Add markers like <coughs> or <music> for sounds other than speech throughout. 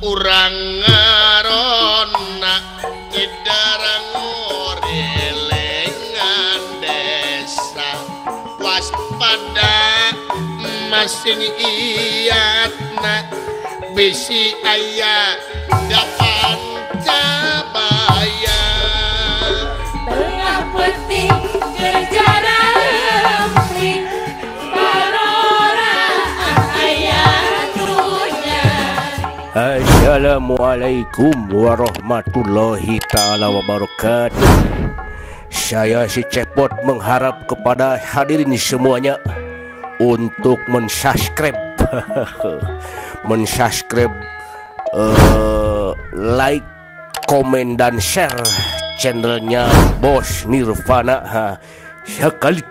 kurangron kedaran nurngan desa waspada meastni at besi ayat Assalamualaikum warahmatullahi taala wabarakatuh. Saya si Cepot mengharap kepada hadirin semuanya untuk mensubscribe, <laughs> mensubscribe, uh, like, komen dan share channelnya Bos Nirvana. Ya Sekali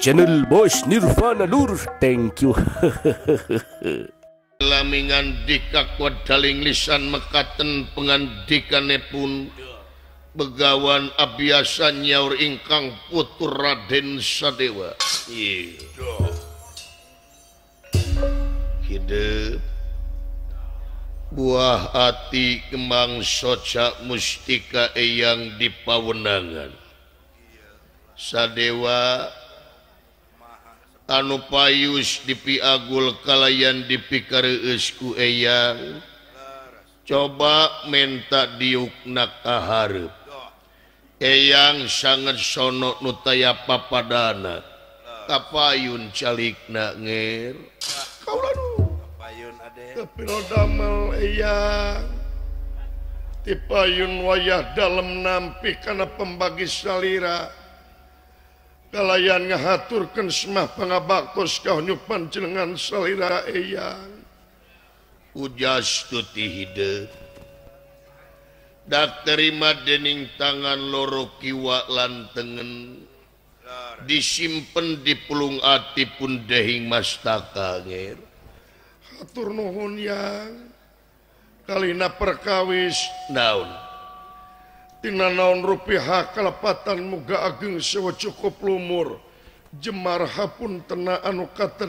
channel Bos Nirvana Lur. Thank you. <laughs> lamingan dikakwa daling lisan mekaten pengandikane pun begawan abiasa nyaur ingkang putur Raden Sadewa hidup iya. buah hati kembang soca mustika eyang di pawenangan Sadewa uppaus di Pigul kalyan di pikarkuya coba minta diuknak ahar Eang sangatsonk nutayapa padaa kappayun caliknger tipe yun wayah dalam nampi karena pembagi saliraat nya haturken semah penga bakos kauyu panjennganiraangjas dan terima dening tangan loro kiwak lan tengen disimpen di pulung atipun deing mas takhun yang kali na perkawis naun punyaon rupha kelepatan muga ageng sewacukup luur jemarha pun tena anukada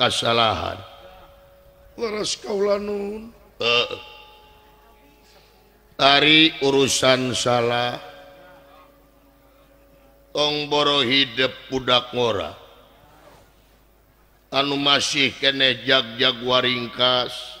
kasalahan tari urusan salah Hai toong borohiidedak ngoora Hai anumasi keeja jagu ringkas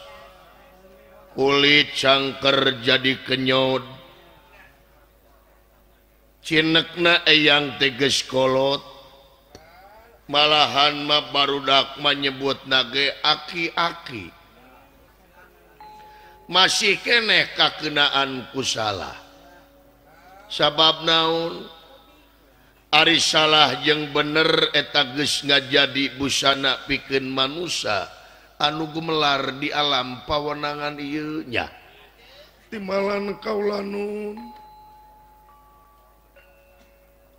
punya Ulit cangker jadi kenyood Cnek nae yang teges kolot malahan ma barudak menyebut nage aki-aki. Mas keeh kekenaanpuslah. Sabab naul Arisalah je bener etetages nga jadi busana pikin mansa. u gumelar di alam pewenangan inya timalan kaulanun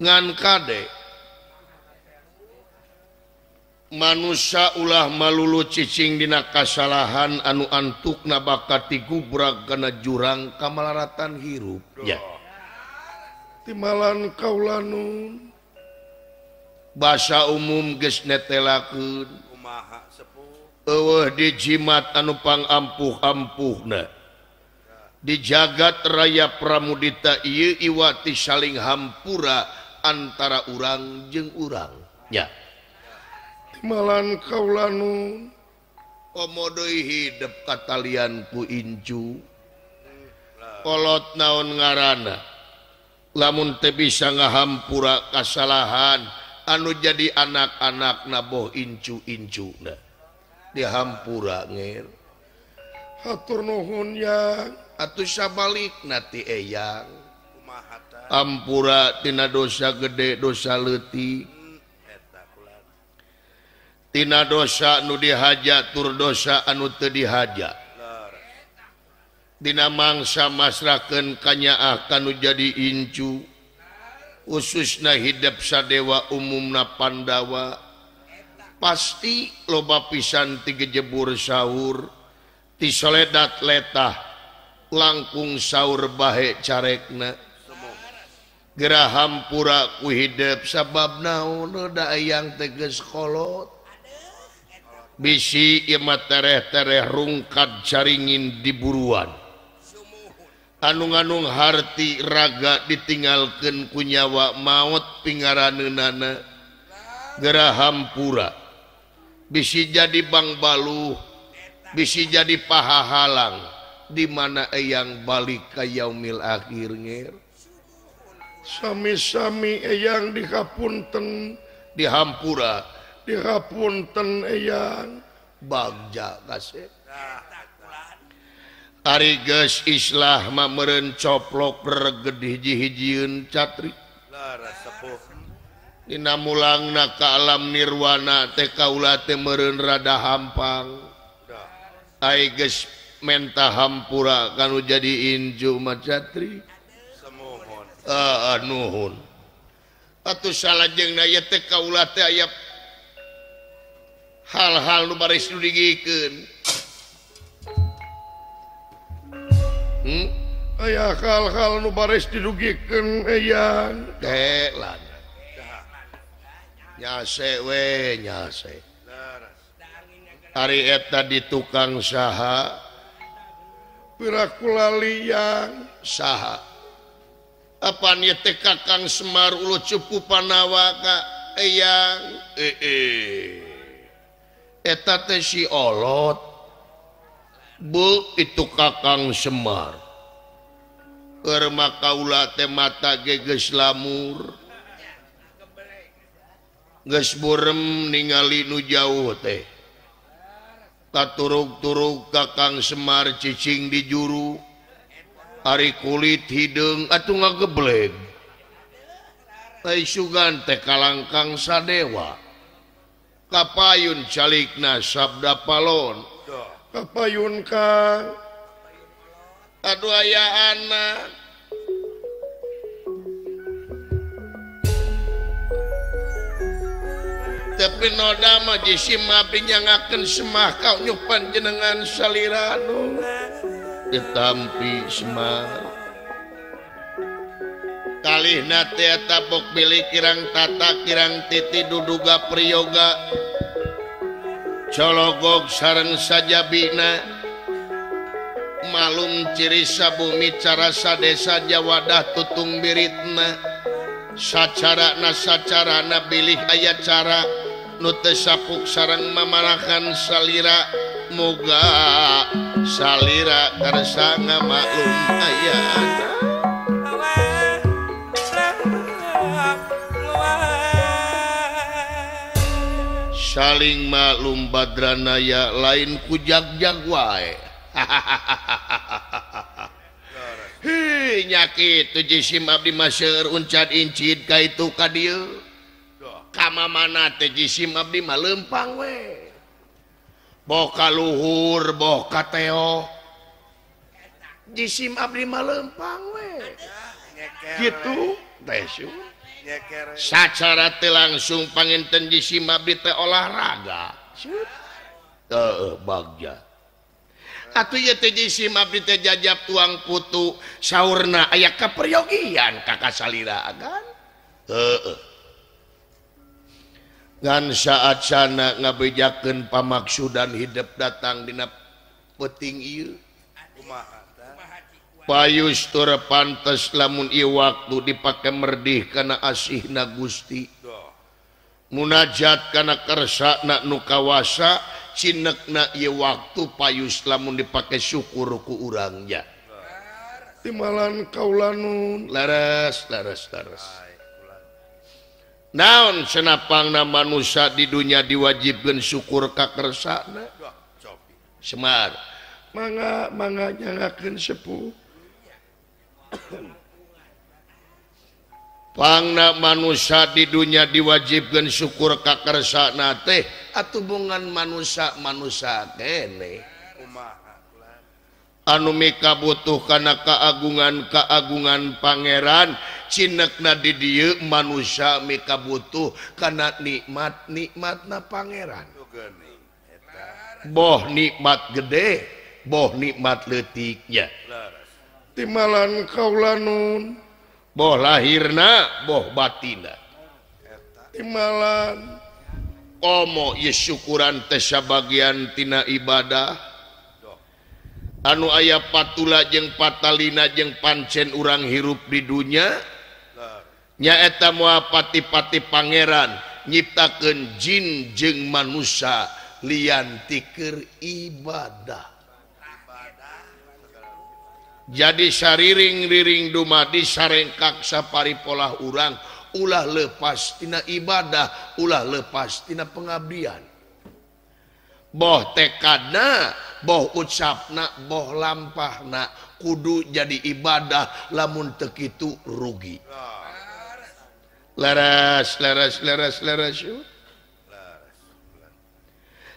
nganka manusia ulah malulu cicingdina kasalahan anu Antuk nabakati Gubraragaa jurang kamalaratan hirupnya timalan kaulanun bahasa umum gesnetlakun ma seperti dijiat anupang ampuh ampuh dijagat raya pramuudita iwati salinghampura antara urang jeng urang kau ladohi dekat kujut naon nga la bisa ngahampura kasalahan anu jadi anak-anak naboh incuinju dihampuraturhunnya at sa balik natiang ampuratina dosa gede dosa lettitina dosa nudihaja turdosa anu dihaja dinamang samasraken kanya akan jadi incu usus na hidupsdewa umumna pandawa yang pasti loba pisanti gejebur sahur tiledat letah langkung sahur bahek Carkna gerahampura kuhideb sabab na yang tegest bisieh tereh rungkat jaringin di buruan anu-anung hart raga ditingalkan kunyawa maut pengagarana gerahampura i jadi Bang Balu bisi jadi paha-halang dimana eang balik kayumil akhirsami-samiang di kapuntenng di Hampura dihapuntenang bag Islam merencoplok peredih jijhijiun Catri oh. punya nalang na alam Nirwana tekaulalate merada hampang mentahampura kalau jadi Injujatriho satu ah, salah jengka aya hal-hal nubarsikanah hmm? hal-hal nubaresugiikanyan eh, delah sewenya harieta di tukang sah pirakula liang sah apaannya tekakang Semar lut cukup panawa Kaangeta olot Bu itu kakang Semar per maka kauula temata geges laur buem ningali nujauh katurug turu kakang Semarcing dijuru hari kulit hidung Aduh ngageble gante kalangkan saddewa kapayun calikna Sabda Palonayunka Aduh aya anak noda maisi mabinya akan semah kau nypan jenengan sal ditampma kali na tabbo pilih kirang tata kirang titi duduga priyogacolologog saran saja Bi mallum ciri sabumi cara sad desa Jawadah tutung biritme sacara nasa cara anak pilih ayat caraku nute sappu sarang memalahkan salira muga salirakarsangamaklum saling malum badranaya lain kuja jagua <laughs> ha yakit tuji si mabimasir unncatincid ka itu kadil punya manampang Bo luhur bo teosimmpang gitucara langsung panentenisibit olahragajab tuangu sauurna ayat keperyogian Kakak Saliragan eh saat sana ngabejaken pamaksudan hidup datangdina peting payus pantas lamun i waktu dipakai medih karena asih na Gusti munajat karena kersa nanu kawasa cineknak waktu payus lamun dipakai syukurku urangnya timalan kaulanun laras laras naun sena pangna manak di dunya diwajib gen syukur kakernyalaken sepuhpangsa <coughs> di dunya diwajib gen syukur kaker at hubungan manakusa dene Quan Anuka butuhkana kaagungan kaagungan pangeran Ck nadiuk manusiaka butuhkana nikmat nikmat na pangeran Boh nikmat gede boh nikmattiknya timalan kauun boh lahirna boh bat ommo yyukuran kesabagiantina ibadah, ayaah patula jengpataalilina jeng pancen urang hirup di dunia nyaetaamu pati-pati Pangeran nyiitakenjinin jeng Man Musa Liyan tikir ibadah jadi syariringliring dumadi sarengkak sapafari pola urang ulah lepastina ibadah ulah lepastina pengabian boh tekada ya boh lampa kudu jadi ibadah lamuntek itu rugiras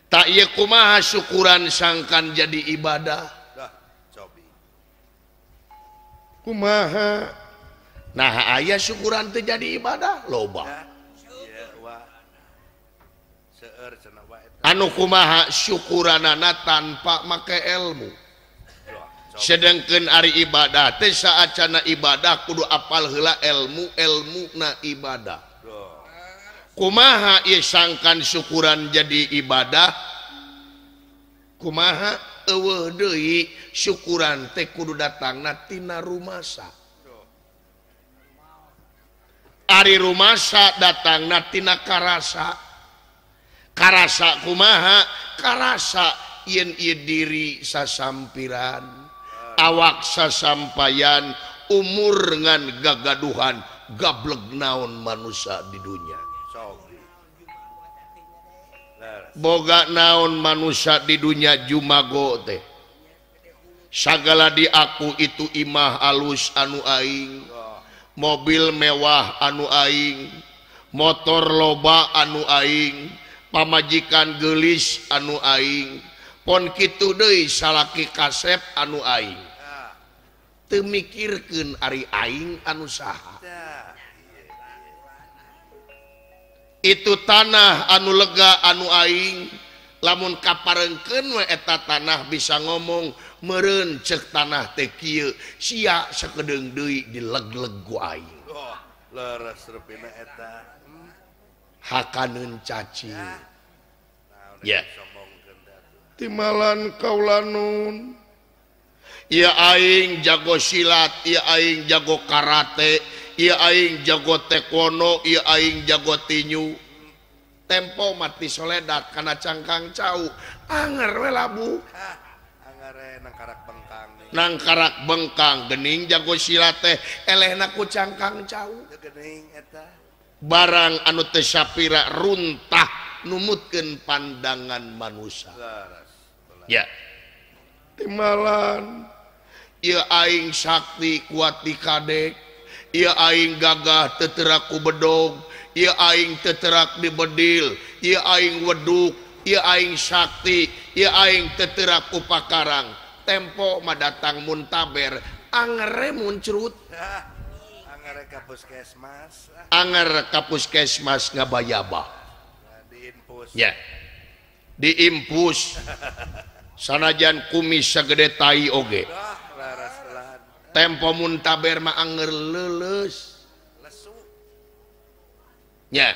takmaha syukuran sangangkan jadi ibadah Hai kumaha nah ayah syukuran terjadi ibadah lobang sesenang kumaha syukuran na tanpa maka ilmu sedangkan Ari ibadahtesa Accaana ibadah kudu apalla elmu elmuna ibadah kumahaangkan syukuran jadi ibadah kumaha syukurandu datang natina rumahsa Ari rumahsa datang natina karsa sa kumaha karsa yin diri sasampiran awaksa sampayan umurngan gagaduhan gablekgnaon manusia di dunia boga naon manusia di dunia jumaago de segala diaku itu imah alus anu Aing mobil mewah anu Aing motor loba anu Aing, punya pamajikan gelis anu aing Ponkii salaki kasep anu aing demikirken ari aing anusaha itu tanah anu lega anu aing lamun kaparengken waeta tanah bisa ngomong meen cek tanah teq siap sekeddegdui dileglegu aing oh, lei punya Ha cacing timalan kaulanun ia aing jago silat ia aing jago karate ia aing jagote kono ia aing jagotinyu tempo mati soledak kana cangkang cau Ang labu nang karak bengkang dening jago siate ele naku cangkang cauh. barang anutesyafir runtah numutkan pandangan manusiaalan ia aing sakkti kuat dikadek ia aing gagah teteraku bedog ia aingteterak di bedil ia aing wedhu ia aing shakti ia aingteterak ku pakrang tempok maddatangmuntntaber angremun cerrut <laughs> maumas Angr ah. kappuskesmas ngabayabanya ah, di impus <laughs> sanajan kumis segedetaai OG tempomuntntaerma Angger lelus Oh ya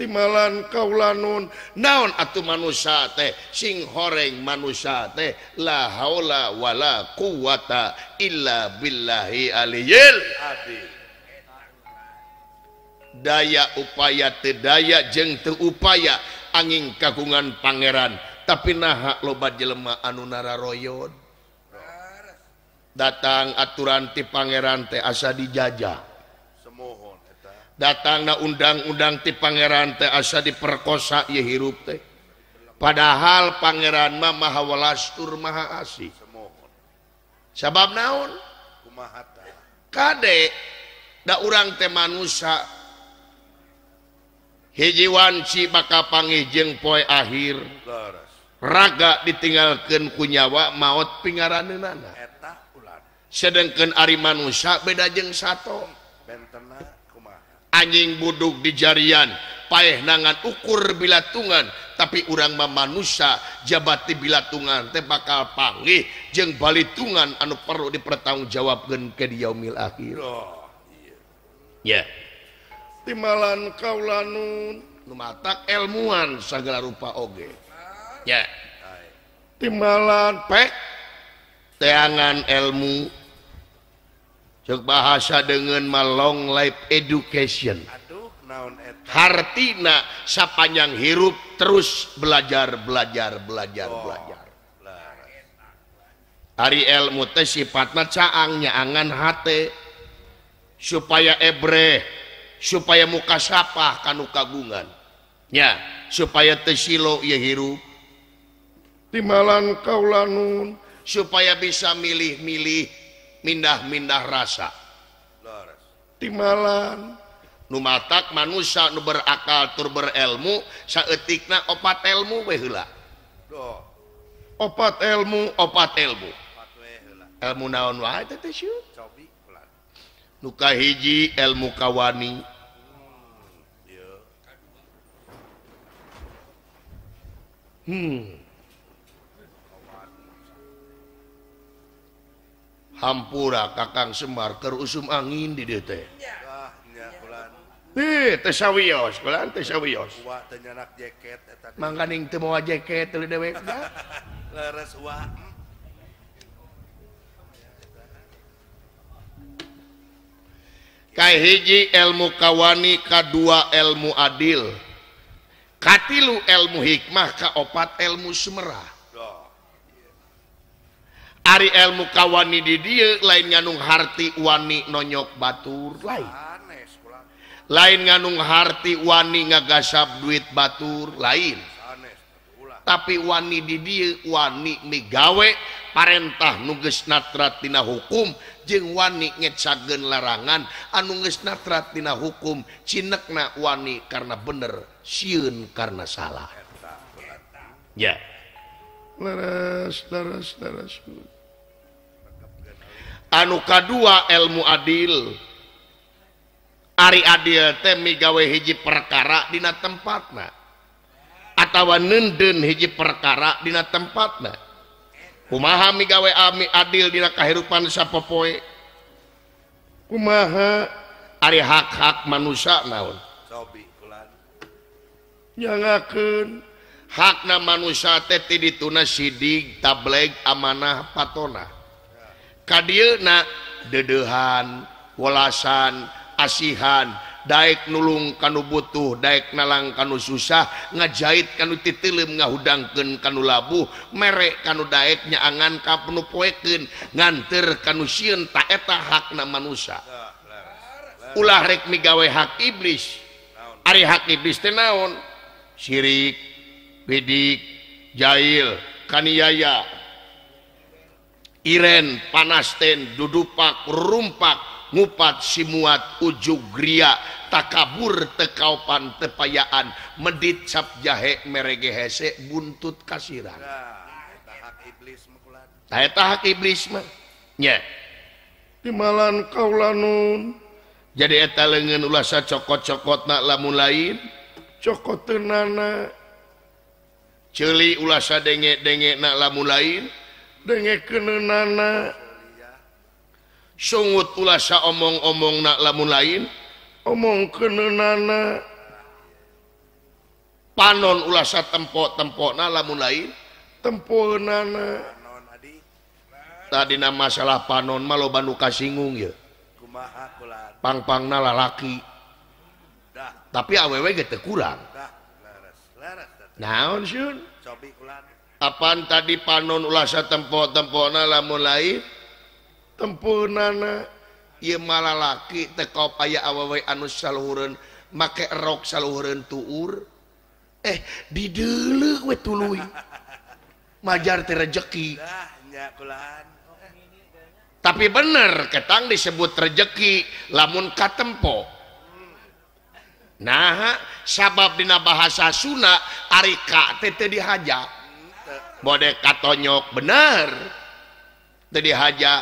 dilan kaulanun naon atuh manusia sing horeng manusia teh laulawala kuta illaillahi aliyil punya daya upayateddayak jenguh upaya angin kagungan Pangeran tapi nah hak lobat jelemah Anunraroyyo datang aturanti Pangeran asa dijajah Semoho datang undang-undang di Pangeran asa diperkosahirrupte padahal Pangeran Mawalastur maha asihho sabab naon kadeknda orang tema nuak hewan sibaal Pangi jeng poi akhir raga ditinggalkan kunyawa maut pengaran sedangkan Ariman Nusa beda jeng satu anjing buduk di jarian paeh nangan ukur bilatungan tapi urang Ma Nusa jabati bilatungan Tebakal Pangi jeng Balungan anu per dipertanggungjawabkan ke diaumil akirooh ya timalan kaulanun me ilmuwan segala rupa OG timlan teangan ilmu sebahasa dengan Malong live education Hartina sapan yang hirup terus belajar belajar belajar oh, belajarjar hari ilmu teh sipatcaangnya angan H supaya ebre. supaya muka sapah kanu kagungannya supayatesshiilohiru timalan kaulanun supaya bisa milih-mih minddah-mindah rasa timalan Nutak manak nubarakal tur berelmutikna opat ilmu obat ilmu obat ilmu ilmu naon wa nuka hiji ilmu kawani hmm. hampura kakang Semar kerusum usum angin di DT tesawiyos iya, iya, kulan tesawiyos manganing temu jaket, terlebih dewek <laughs> leres wa heji elmukawani K2 elmuadilkatilu elmu hikmah kaopat elmu Sumerah Arielmukawani didil lain hart Wani nony Batur lainnganung harti Wani nga gasap duit batur lain tapi Wani didil Wawe Parentah nuges natratina hukum je Wagen larangan anis natratina hukum Cnek na Wani karena bener siun karena salah ya anuka dua elmu Adil Ari Adil temwai hij perkara Diat tempatnya Attawa nunun hijji perkara dina tempat na Umaha mi gawai ami adil dina kehidupan sappo hakha man naun hakna manusa teti dituna sidig tablet amanah patona ka na dedehan olasan asihan, nulung kanu butuh daiek nalang kanu susah ngajahit kanuti tilim nga hudangken kan labu merek kanu daeknya angan ka penu poeken ngantir kanu sien taeta hakna manusa ulah rekmi gawei hak iblis Ari hak iblis tenaon Syirikdik Jail kaniyaya Iren panasten dudu pakrumppak simuat ug gratakabur tekapan tepayaan meditcap jahek merege hesek bunntut Karah taha iblisalan kau la jadi eta lengan ulasa cokot-cokotnak lamu lain coko Hai celi ulasa dengek-degenak lamu lain dekenna asa omong-omong na la lain omong panon ulasa tem tem na la lain tem tadi nama masalah panon Malukagungpangpang nalaki tapi aweW gette pulang Kapan tadi panon ulasan tem tem na lamula malalaki teko makerok sal eh dulu majarti rezeki tapi bener keang disebut rezeki lamunkaemppo nah sabab Dina bahasa Sunnah Arikatete dihaja hmm, bodkatonnyok bener jadihajak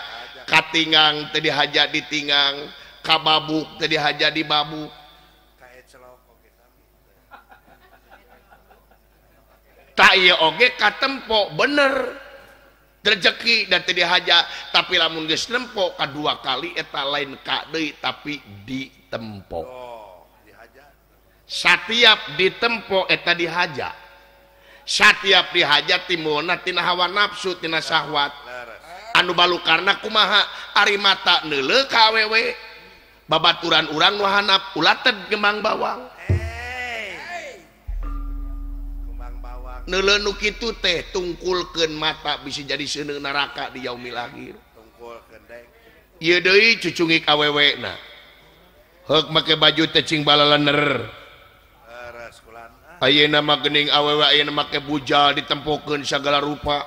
tinggang tadihaja ditinggang Kababu tadihaja di Babu bener rezeki dan tidakhaja tapi lamun mungkinemppok kedua kali eta lain KB tapi ditempo setiap diempoeta dihajatiap dihaja Timuntina Hawa nafsu Tinasahwat u karena kumaha Ari mataww baban urang Wahana pulatan Geang bawang teh tungkulken mata bisa jadi seneng neraka diiami lahir make bajucing lener aja ditempukan segala rupa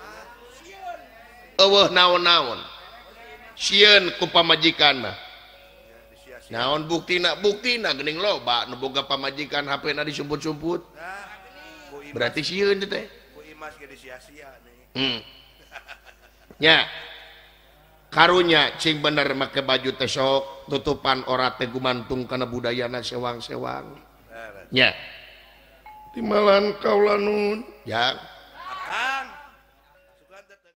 naon-naun kumajikan naon bukti bukti naing lobak nega pamajikan HP disebut-sembut berarti sinya hmm. karunnya C bener make baju tesok tutupan ora Tegu mantung karena budayana sewang-sewangnya timalan kau laun ya